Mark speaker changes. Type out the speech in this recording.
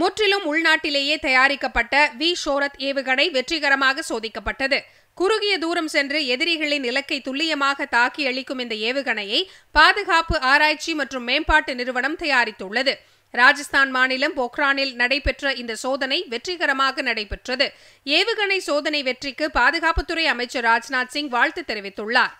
Speaker 1: முற்றிலும் உள்நாட்டிலேயே தயாரிக்கப்பட்ட வி ஷோரத் ஏவுகணை வெற்றிகரமாக சோதிக்கப்பட்டது குறுகிய தூரம் சென்று எதிரிகளின் இலக்கை துல்லியமாக தாக்கி அளிக்கும் இந்த ஏவுகணையை பாதுகாப்பு ஆராய்ச்சி மற்றும் மேம்பாட்டு நிறுவனம் தயாரித்துள்ளது ராஜஸ்தான் மாநிலம் பொக்ரானில் நடைபெற்ற இந்த சோதனை வெற்றிகரமாக நடைபெற்றது ஏவுகணை சோதனை வெற்றிக்கு பாதுகாப்புத்துறை அமைச்சர் ராஜ்நாத் சிங் வாழ்த்து தெரிவித்துள்ளார்